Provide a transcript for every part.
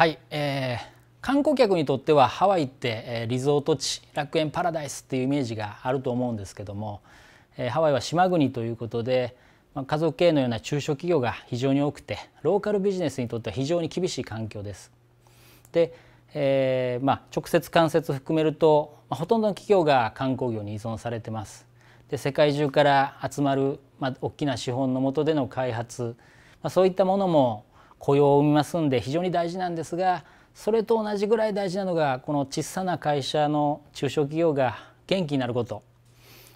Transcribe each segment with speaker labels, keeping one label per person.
Speaker 1: はい、えー、観光客にとってはハワイってリゾート地楽園パラダイスっていうイメージがあると思うんですけどもハワイは島国ということで家族経営のような中小企業が非常に多くてローカルビジネスにとっては非常に厳しい環境です。で、えー、まあ、直接間接含めると、まあ、ほとんどの企業が観光業に依存されてます。で世界中から集まる、まあ、大きな資本のもとでの開発、まあ、そういったものも雇用を生みますんで非常に大事なんですがそれと同じぐらい大事なのがこの小さな会社の中小企業が元気になること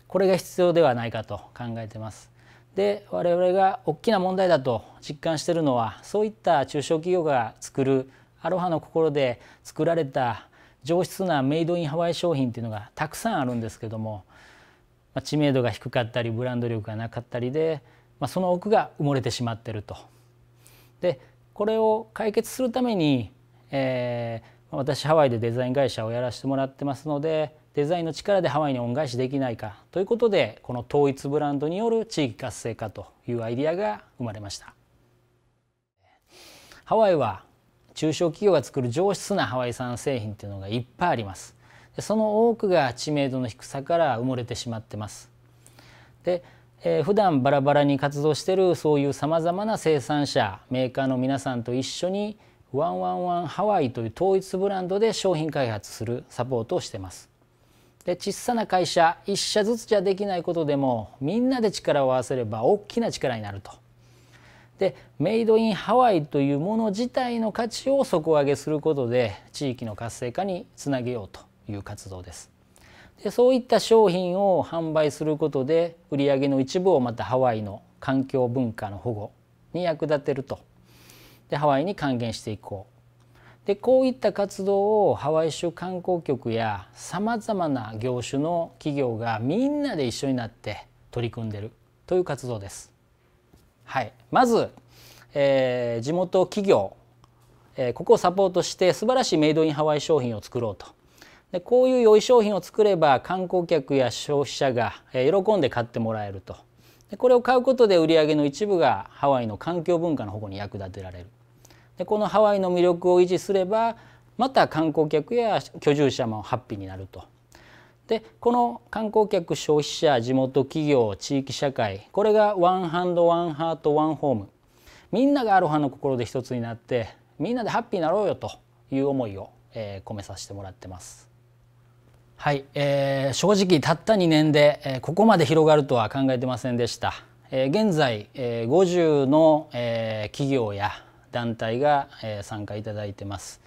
Speaker 1: これが必要ではないかと考えてます。で我々が大きな問題だと実感してるのはそういった中小企業が作るアロハの心で作られた上質なメイドインハワイ商品っていうのがたくさんあるんですけども知名度が低かったりブランド力がなかったりで、まあ、その奥が埋もれてしまってると。でこれを解決するために、えー、私ハワイでデザイン会社をやらせてもらってますのでデザインの力でハワイに恩返しできないかということでこの統一ブランドによる地域活性化というアイデアが生まれましたハワイは中小企業が作る上質なハワイ産製品というのがいっぱいありますその多くが知名度の低さから埋もれてしまってますでえー、普段バラバラに活動してるそういうさまざまな生産者メーカーの皆さんと一緒にワンワンワンハワイという統一ブランドで商品開発するサポートをしてます。で小さな会社1社ずつじゃできないことでもみんなで力を合わせれば大きな力になると。でメイドインハワイというもの自体の価値を底上げすることで地域の活性化につなげようという活動です。でそういった商品を販売することで売り上げの一部をまたハワイの環境文化の保護に役立てるとでハワイに還元していこうでこういった活動をハワイ州観光局やさまざまな業種の企業がみんなで一緒になって取り組んでるという活動です。はい、まず、えー、地元企業、えー、ここをサポートして素晴らしいメイドインハワイ商品を作ろうとでこういう良い商品を作れば観光客や消費者が喜んで買ってもらえるとでこれを買うことで売り上げの一部がハワイの環境文化の保護に役立てられるでこのハワイの魅力を維持すればまた観光客や居住者もハッピーになるとでこの観光客消費者地元企業地域社会これがワンハンドワンハートワンホームみんながアロハの心で一つになってみんなでハッピーになろうよという思いを、え込めさせてもらってます。はい、えー、正直たった2年で、えここまで広がるとは考えてませんでした。えー、現在、えー、50の、えー、企業や団体が、えー、参加いただいてます。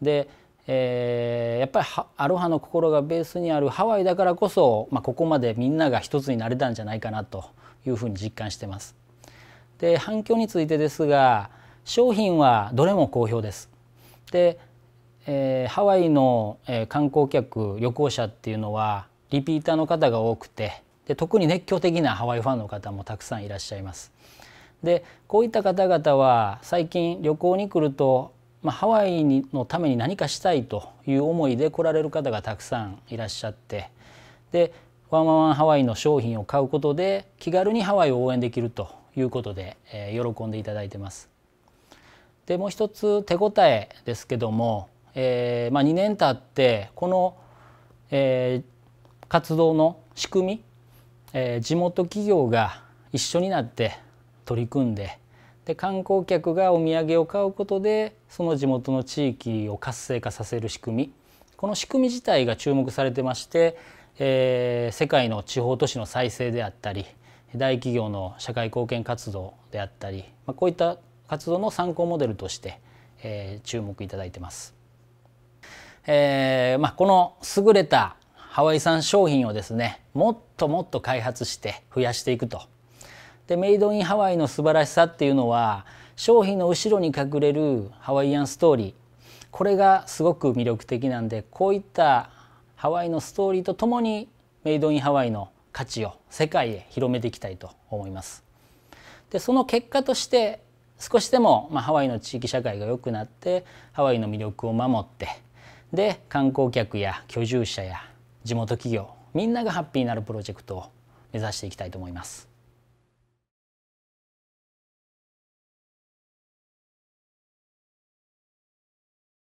Speaker 1: で、えー、やっぱりアロハの心がベースにあるハワイだからこそ、まあ、ここまでみんなが一つになれたんじゃないかなというふうに実感してます。で反響についてですが商品はどれも好評です。でえー、ハワイの、えー、観光客旅行者っていうのはリピーターの方が多くてで特に熱狂的なハワイファンの方もたくさんいらっしゃいます。でこういった方々は最近旅行に来ると、まあ、ハワイにのために何かしたいという思いで来られる方がたくさんいらっしゃってでワンワンワンハワイの商品を買うことで気軽にハワイを応援できるということで、えー、喜んでいただいてます。でもう一つ手応えですけどもえーまあ、2年経ってこの、えー、活動の仕組み、えー、地元企業が一緒になって取り組んでで観光客がお土産を買うことでその地元の地域を活性化させる仕組みこの仕組み自体が注目されてまして、えー、世界の地方都市の再生であったり大企業の社会貢献活動であったり、まあ、こういった活動の参考モデルとして、えー、注目いただいてます。えー、まあ、この優れたハワイ産商品をですねもっともっと開発して増やしていくと。でメイドインハワイの素晴らしさっていうのは商品の後ろに隠れるハワイアンストーリーこれがすごく魅力的なんでこういったハワイのストーリーとともにメイドインハワイの価値を世界へ広めていきたいと思います。でその結果として少しでも、まあ、ハワイの地域社会が良くなってハワイの魅力を守ってで観光客や居住者や地元企業みんながハッピーになるプロジェクトを目指していきたいと思います。